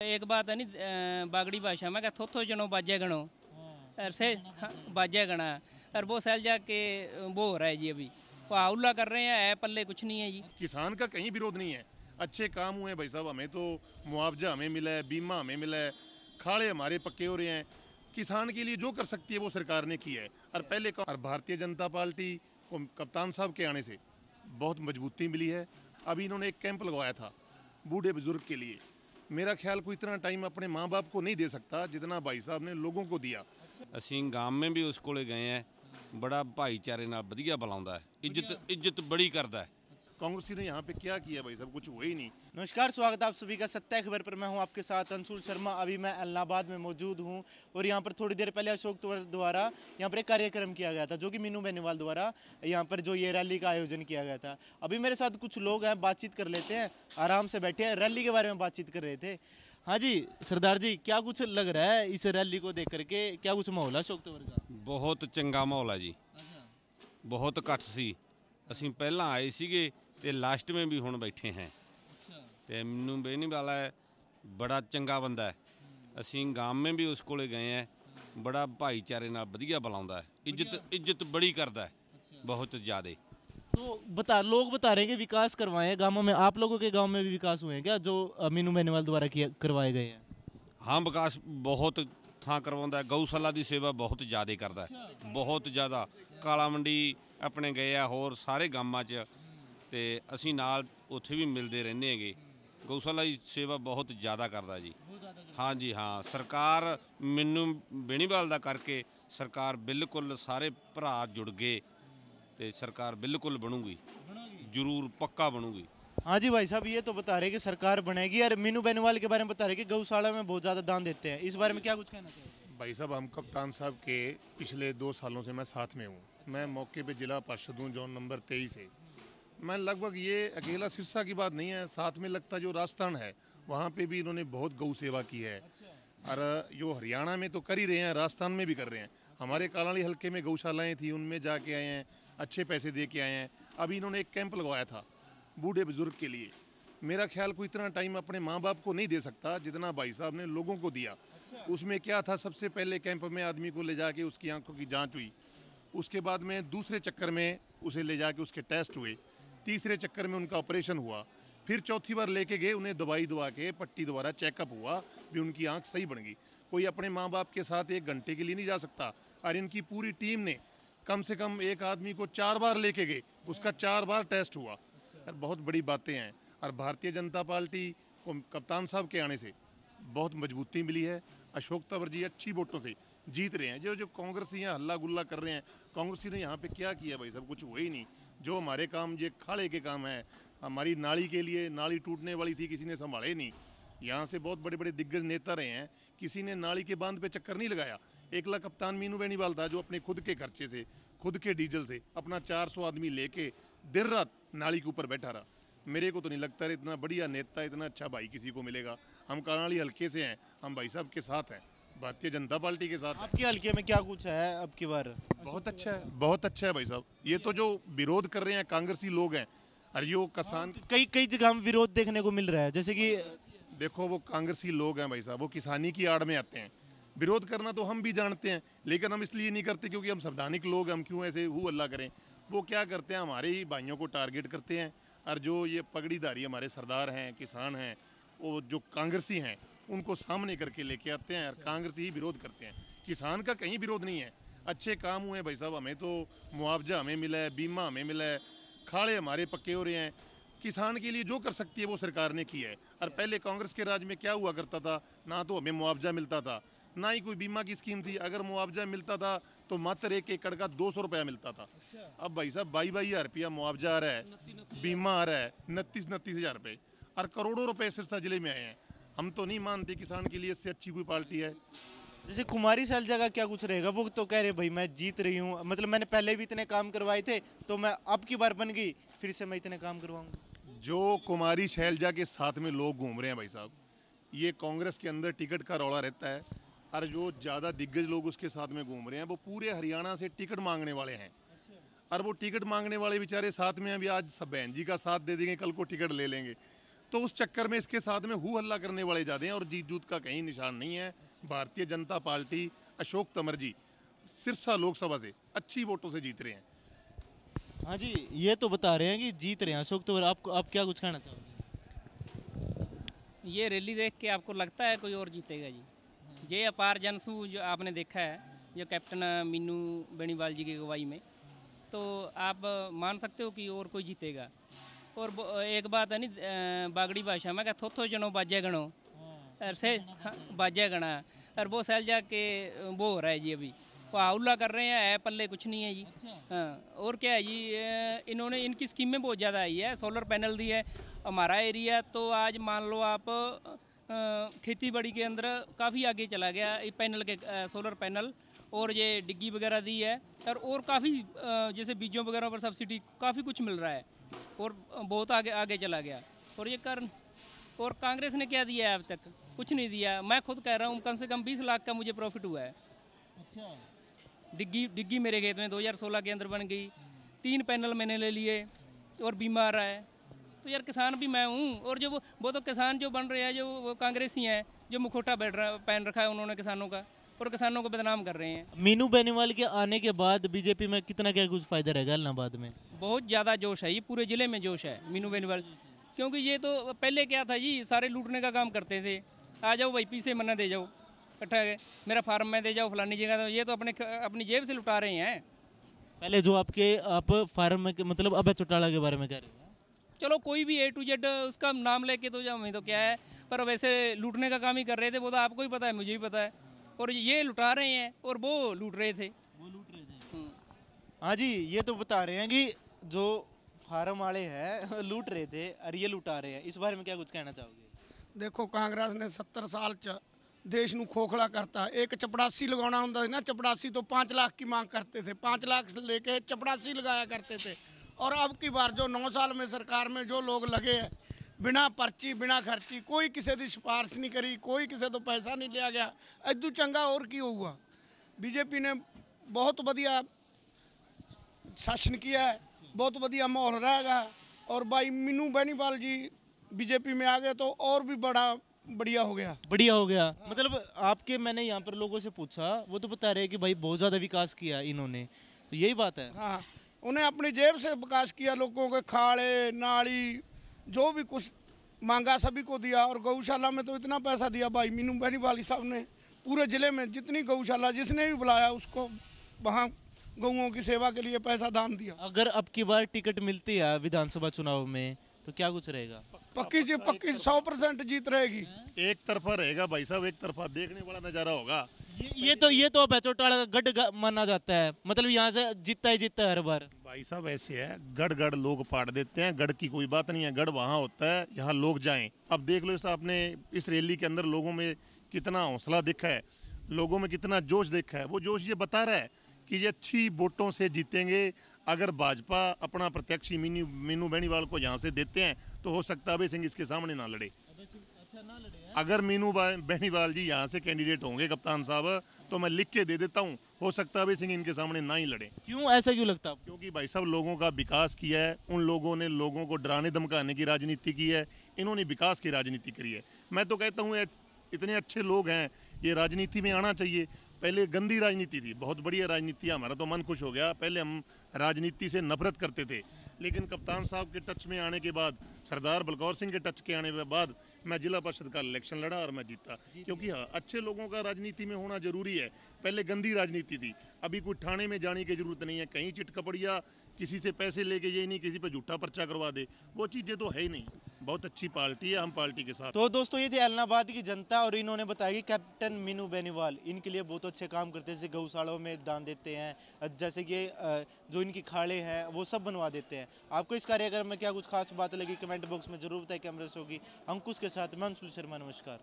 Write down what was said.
तो एक बात है नी बागड़ी भाषा में थोथो जनो बाजे गणो हाँ। से हाँ, बाजे गणा और वो सैल जाके वो हो रहा है जी अभी वो हाउला कर रहे हैं है पल्ले कुछ नहीं है जी किसान का कहीं विरोध नहीं है अच्छे काम हुए हैं भाई साहब हमें तो मुआवजा हमें मिला है बीमा हमें मिला है खाड़े हमारे पक्के हो रहे हैं किसान के लिए जो कर सकती है वो सरकार ने की है और पहले और भारतीय जनता पार्टी को कप्तान साहब के आने से बहुत मजबूती मिली है अभी इन्होंने एक कैंप लगवाया था बूढ़े बुजुर्ग के लिए मेरा ख्याल कोई इतना टाइम अपने माँ बाप को नहीं दे सकता जितना भाई साहब ने लोगों को दिया ਅਸੀਂ ਗਾਮੇ ਵੀ ਉਸ ਕੋਲੇ ਗਏ ਆ ਬੜਾ ਭਾਈਚਾਰੇ ਨਾਲ ਵਧੀਆ ਬੁਲਾਉਂਦਾ ਇੱਜ਼ਤ ਇੱਜ਼ਤ ਬੜੀ ਕਰਦਾ ਹੈ कांग्रेस ने यहाँ पे क्या किया भाई सब कुछ हुआ ही नहीं नमस्कार स्वागत आप सभी का सत्या खबर पर मैं हूँ आपके साथ अंशुल शर्मा अभी मैं अलाहाबाद में मौजूद हूँ और यहाँ पर थोड़ी देर पहले अशोक तोवर द्वारा यहाँ पर एक कार्यक्रम किया गया था जो कि मीनू बेनीवाल द्वारा यहाँ पर जो ये रैली का आयोजन किया गया था अभी मेरे साथ कुछ लोग हैं बातचीत कर लेते हैं आराम से बैठे हैं रैली के बारे में बातचीत कर रहे थे हाँ जी सरदार जी क्या कुछ लग रहा है इस रैली को देख करके क्या कुछ माहौल है अशोक तोवर का बहुत चंगा माहौल है जी अच्छा। बहुत ਇਕੱਠ सी ਅਸੀਂ पहला आए थे ਤੇ ਲਾਸਟ में ਵੀ ਹੁਣ ਬੈਠੇ ਹੈ ਤੇ ਮੈਨੂੰ ਬੇਨੀ ਵਾਲਾ ਬੜਾ ਚੰਗਾ ਬੰਦਾ ਹੈ ਅਸੀਂ ਗਾਮੇ ਵੀ ਉਸ ਕੋਲੇ ਗਏ ਆ ਬੜਾ ਭਾਈਚਾਰੇ ਨਾਲ ਵਧੀਆ ਬੁਲਾਉਂਦਾ ਹੈ ਇੱਜ਼ਤ ਇੱਜ਼ਤ ਬੜੀ ਕਰਦਾ ਹੈ ਜ਼ਿਆਦੇ ਤੋ ਬਤਾ ਲੋਕ ਬਤਾ ਰਹੇ ਕਿ ਵਿਕਾਸ ਕਰਵਾਏ विकास करवाए ਮੇ ਆਪ ਲੋਕੋ ਕੇ लोगों ਮੇ ਵੀ ਵਿਕਾਸ ਹੋਏ ਹੈ हुए ਜੋ क्या जो मीनू मैनीवाल द्वारा किया करवाए गए हैं हाँ ਥਾਂ ਕਰਵਾਉਂਦਾ ਗਊਸ਼ਾਲਾ ਦੀ ਸੇਵਾ ਬਹੁਤ ਜ਼ਿਆਦਾ ਕਰਦਾ ਬਹੁਤ ਜ਼ਿਆਦਾ ਕਾਲਾ ਮੰਡੀ ਆਪਣੇ ਗਏ ਆ ਹੋਰ ਸਾਰੇ ਗਾਮਾਂ 'ਚ ਤੇ ਅਸੀਂ ਨਾਲ ਉੱਥੇ ਵੀ ਮਿਲਦੇ ਰਹਿੰਦੇ ਹੈਗੇ ਗਊਸ਼ਾਲਾ ਦੀ ਸੇਵਾ ਬਹੁਤ ਜ਼ਿਆਦਾ ਕਰਦਾ ਜੀ ਹਾਂਜੀ ਹਾਂ ਸਰਕਾਰ ਮੈਨੂੰ ਬੇਣੀਵਾਲ ਦਾ ਕਰਕੇ ਸਰਕਾਰ ਬਿਲਕੁਲ ਸਾਰੇ ਭਰਾ ਜੁੜ ਗਏ ਤੇ ਸਰਕਾਰ ਬਿਲਕੁਲ ਬਣੂਗੀ ਜ਼ਰੂਰ ਪੱਕਾ ਬਣੂਗੀ हाँ जी भाई साहब ये तो बता रहे कि सरकार बनेगी और मीनू बेनवाल के बारे में बता रहे कि गौशाला में बहुत ज़्यादा दान देते हैं इस बारे में क्या कुछ कहना चाहिए भाई साहब हम कप्तान साहब के पिछले दो सालों से मैं साथ में हूँ मैं मौके पे जिला पार्षद हूँ जोन नंबर तेईस है मैं लगभग ये अकेला सिरसा की बात नहीं है साथ में लगता जो राजस्थान है वहाँ पे भी इन्होंने बहुत गौ सेवा की है और जो हरियाणा में तो कर ही रहे हैं राजस्थान में भी कर रहे हैं हमारे कालाड़ी हल्के में गौशालाएँ थी उनमें जाके आए हैं अच्छे पैसे दे के आए हैं अभी इन्होंने एक कैंप लगवाया था बूढ़े बुजुर्ग के लिए मेरा ख्याल कोई इतना टाइम अपने माँ बाप को नहीं दे सकता जितना भाई साहब ने लोगों को दिया उसमें क्या था सबसे पहले कैंप में आदमी को ले जाके उसकी आंखों की जांच हुई उसके बाद में दूसरे चक्कर में उसे ले जाके उसके टेस्ट हुए तीसरे चक्कर में उनका ऑपरेशन हुआ फिर चौथी बार लेके गए उन्हें दवाई दवा के पट्टी द्वारा चेकअप हुआ भी उनकी आंख सही बन गई कोई अपने माँ बाप के साथ एक घंटे के लिए नहीं जा सकता और इनकी पूरी टीम ने कम से कम एक आदमी को चार बार लेके गए उसका चार बार टेस्ट हुआ और बहुत बड़ी बातें हैं और भारतीय जनता पार्टी को कप्तान साहब के आने से बहुत मजबूती मिली है अशोक तंवर जी अच्छी वोटों से जीत रहे हैं जो जो कांग्रेसी यहाँ हल्ला गुल्ला कर रहे हैं कांग्रेसी ने यहाँ पे क्या किया भाई सब कुछ हुआ ही नहीं जो हमारे काम ये खाड़े के काम है हमारी नाली के लिए नाली टूटने वाली थी किसी ने संभाले नहीं यहाँ से बहुत बड़े बड़े दिग्गज नेता रहे हैं किसी ने नाली के बांध पे चक्कर नहीं लगाया एकला कप्तान मीनू बेनीवाल था जो अपने खुद के खर्चे से खुद के डीजल से अपना 400 आदमी लेके दिन रात नाली के ऊपर बैठा रहा मेरे को तो नहीं लगता रहा इतना बढ़िया नेता इतना अच्छा भाई किसी को मिलेगा हम कानाली हल्के से हैं हम भाई साहब के साथ हैं भारतीय जनता पार्टी के साथ आपके हल्के में क्या कुछ है अब की बार बहुत अच्छा है बहुत अच्छा है भाई साहब ये तो जो विरोध कर रहे हैं कांग्रेसी लोग हैं हरिओ किसान हाँ, कई कई जगह हम विरोध देखने को मिल रहा है जैसे कि देखो वो कांग्रेसी लोग हैं भाई साहब वो किसानी की आड़ में आते हैं विरोध करना तो हम भी जानते हैं लेकिन हम इसलिए नहीं करते क्योंकि हम संवैधानिक लोग हम क्यों ऐसे हु अल्लाह करें वो क्या करते हैं हमारे ही भाइयों को टारगेट करते हैं और जो ये पगड़ीदारी हमारे सरदार हैं किसान हैं वो जो कांग्रेसी हैं उनको सामने करके लेके आते हैं और अच्छा। कांग्रेस ही विरोध करते हैं किसान का कहीं विरोध नहीं है अच्छे काम हुए भाई साहब हमें तो मुआवजा हमें मिला है बीमा हमें मिला है खाड़े हमारे पक्के हो रहे हैं किसान के लिए जो कर सकती है वो सरकार ने की है और अच्छा। पहले कांग्रेस के राज में क्या हुआ करता था ना तो हमें मुआवजा मिलता था ना ही कोई बीमा की स्कीम थी अगर मुआवजा मिलता था तो मात्र एक एकड़ का दो सौ रुपया मिलता था अच्छा। अब भाई साहब बाई बाई हज़ार रुपया मुआवजा आ रहा है बीमा आ रहा है उनतीस उनतीस हज़ार रुपये और करोड़ों रुपए सिरसा जिले में आए हैं हम तो नहीं मानते किसान के लिए इससे अच्छी कोई पार्टी है जैसे कुमारी सैलजा का क्या कुछ रहेगा वो तो कह रहे भाई मैं जीत रही हूँ मतलब मैंने पहले भी इतने काम करवाए थे तो मैं अब की बार बन गई फिर से मैं इतने काम करवाऊँगा जो कुमारी शैलजा के साथ में लोग घूम रहे हैं भाई साहब ये कांग्रेस के अंदर टिकट का रौला रहता है और जो ज़्यादा दिग्गज लोग उसके साथ में घूम रहे हैं वो पूरे हरियाणा से टिकट मांगने वाले हैं और वो टिकट मांगने वाले बेचारे साथ में अभी आज सब बहन जी का साथ दे देंगे कल को टिकट ले लेंगे तो उस चक्कर में इसके साथ में हु हल्ला करने वाले ज़्यादा हैं और जीत जूत का कहीं निशान नहीं है भारतीय जनता पार्टी अशोक तंवर जी सिरसा लोकसभा से अच्छी वोटों से जीत रहे हैं हाँ जी ये तो बता रहे हैं कि जीत रहे हैं अशोक तंवर आपको आप क्या कुछ कहना चाहोगे ये रैली देख के आपको लगता है कोई और जीतेगा जी ये अपार जनसू जो आपने देखा है जो कैप्टन मीनू बेनीवाल जी की अगुवाई में तो आप मान सकते हो कि और कोई जीतेगा और एक बात है नी बागड़ी भाषा में क्या थोथो जनो बाजे गणो अरसे हाँ। हाँ, बाजे गणा और वो सैल जा के वो हो रहा है जी अभी वो हाउला कर रहे हैं है पल्ले कुछ नहीं है जी अच्छा। हाँ और क्या है जी इन्होंने इनकी स्कीमें बहुत ज़्यादा आई है सोलर पैनल दी है हमारा एरिया तो आज मान लो आप खेती बाड़ी के अंदर काफ़ी आगे चला गया ये पैनल के सोलर पैनल और ये डिग्गी वगैरह दी है और और काफ़ी जैसे बीजों वगैरह पर सब्सिडी काफ़ी कुछ मिल रहा है और बहुत आगे आगे चला गया और ये कारण और कांग्रेस ने क्या दिया है अब तक कुछ नहीं दिया मैं खुद कह रहा हूँ कम से कम बीस लाख का मुझे प्रॉफिट हुआ है अच्छा डिग्गी डिग्गी मेरे खेत में 2016 के अंदर बन गई तीन पैनल मैंने ले लिए और बीमार रहा है तो यार किसान भी मैं हूँ और जो वो वो तो किसान जो बन रहे हैं जो वो कांग्रेसी हैं जो मुखोटा बैठ रहा पहन रखा है उन्होंने किसानों का और किसानों को बदनाम कर रहे हैं मीनू बेनीवाल के आने के बाद बीजेपी में कितना क्या कुछ फायदा रहेगा इलाहाबाद में बहुत ज़्यादा जोश है ये पूरे ज़िले में जोश है मीनू बेनीवाल क्योंकि ये तो पहले क्या था जी सारे लूटने का काम करते थे आ जाओ भाई पीछे मना दे जाओ इकट्ठा मेरा फार्म में दे जाओ फलानी जगह ये तो अपने अपनी जेब से लुटा रहे हैं पहले जो आपके आप फार्म में मतलब अब चौटाला के बारे में कह रहे हैं चलो कोई भी ए टू जेड उसका नाम लेके तो जाओ तो क्या है पर वैसे लूटने का काम ही कर रहे थे वो तो आपको ही पता है मुझे भी पता है और ये लुटा रहे हैं और वो लूट रहे थे वो लूट रहे थे हम्म। हाँ जी ये तो बता रहे हैं कि जो फार्म वाले हैं लूट रहे थे और ये लुटा रहे हैं इस बारे में क्या कुछ कहना चाहोगे देखो कांग्रेस ने सत्तर साल च देश में खोखला करता एक चपड़ासी लगाना होंगे ना चपड़ासी तो पाँच लाख की मांग करते थे पाँच लाख लेके चपड़ासी लगाया करते थे और अब की बार जो नौ साल में सरकार में जो लोग लगे हैं बिना पर्ची बिना खर्ची कोई किसी की सिफारिश नहीं करी कोई किसी तो पैसा नहीं लिया गया अदू चंगा और की होगा बीजेपी ने बहुत बढ़िया शासन किया है बहुत बढ़िया माहौल रहेगा और भाई मीनू बैनीपाल जी बीजेपी में आ गए तो और भी बड़ा बढ़िया हो गया बढ़िया हो गया हाँ। मतलब आपके मैंने यहाँ पर लोगों से पूछा वो तो बता रहे कि भाई बहुत ज़्यादा विकास किया इन्होंने तो यही बात है हाँ उन्हें अपनी जेब से विकास किया लोगों के खाड़े नाली जो भी कुछ मांगा सभी को दिया और गौशाला में तो इतना पैसा दिया भाई मीनू बेनीपाली साहब ने पूरे ज़िले में जितनी गौशाला जिसने भी बुलाया उसको वहाँ गऊओं की सेवा के लिए पैसा दान दिया अगर अब की बार टिकट मिलती है विधानसभा चुनाव में तो क्या कुछ रहेगा पक्की जी पक्की सौ परसेंट जीत रहेगी एक तरफा रहेगा भाई साहब एक तरफा देखने वाला नजारा होगा ये, ये तो ये तो बैचोटाड़ा का गढ़ माना जाता है मतलब यहाँ से जीतता ही जीतता है हर बार भाई साहब ऐसे है गढ़ गढ़ लोग पाड़ देते हैं गढ़ की कोई बात नहीं है गढ़ वहाँ होता है यहाँ लोग जाएं अब देख लो साहब आपने इस रैली के अंदर लोगों में कितना हौसला दिखा है लोगों में कितना जोश देखा है वो जोश ये बता रहा है कि ये अच्छी वोटों से जीतेंगे अगर भाजपा अपना प्रत्यक्ष मीनू मीनू बेनीवाल को यहाँ से देते हैं तो हो सकता है अभय सिंह इसके सामने ना लड़े ना लड़े अगर मीनू बेनीवाल जी यहाँ से कैंडिडेट होंगे कप्तान साहब तो मैं लिख के दे देता हूँ हो सकता है अभय सिंह इनके सामने ना ही लड़े क्यों ऐसा क्यों लगता है क्योंकि भाई साहब लोगों का विकास किया है उन लोगों ने लोगों को डराने धमकाने की राजनीति की है इन्होंने विकास की राजनीति करी है मैं तो कहता हूँ इतने अच्छे लोग हैं ये राजनीति में आना चाहिए पहले गंदी राजनीति थी बहुत बढ़िया राजनीति हमारा तो मन खुश हो गया पहले हम राजनीति से नफरत करते थे लेकिन कप्तान साहब के टच में आने के बाद सरदार बलकौर सिंह के टच के आने के बाद मैं जिला परिषद का इलेक्शन लड़ा और मैं जीता क्योंकि हाँ अच्छे लोगों का राजनीति में होना जरूरी है पहले गंदी राजनीति थी अभी कोई थाने में जाने की जरूरत नहीं है कहीं चिटकपड़िया किसी से पैसे लेके ये नहीं किसी पर झूठा पर्चा करवा दे वो चीज़ें तो है ही नहीं बहुत अच्छी पार्टी है हम पार्टी के साथ तो दोस्तों ये थे अलनाबाद की जनता और इन्होंने बताया कि कैप्टन मीनू बेनीवाल इनके लिए बहुत अच्छे काम करते हैं जैसे गौशालाओं में दान देते हैं जैसे कि जो इनकी खाड़े हैं वो सब बनवा देते हैं आपको इस कार्यक्रम में क्या कुछ खास बात लगी कमेंट बॉक्स में जरूर बताए कैमरे से होगी अंकुश के साथ मैं अंशुल शर्मा नमस्कार